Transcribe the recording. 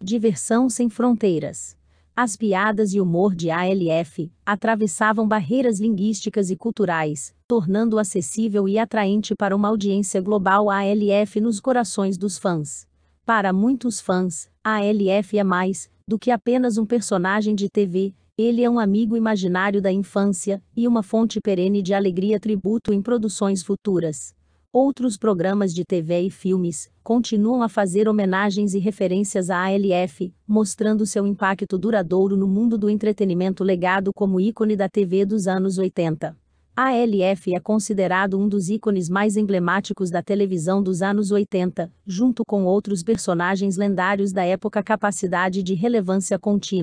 Diversão sem fronteiras. As piadas e humor de ALF atravessavam barreiras linguísticas e culturais, tornando acessível e atraente para uma audiência global a ALF nos corações dos fãs. Para muitos fãs, ALF é mais do que apenas um personagem de TV, ele é um amigo imaginário da infância e uma fonte perene de alegria tributo em produções futuras. Outros programas de TV e filmes continuam a fazer homenagens e referências à ALF, mostrando seu impacto duradouro no mundo do entretenimento legado como ícone da TV dos anos 80. A ALF é considerado um dos ícones mais emblemáticos da televisão dos anos 80, junto com outros personagens lendários da época capacidade de relevância contínua.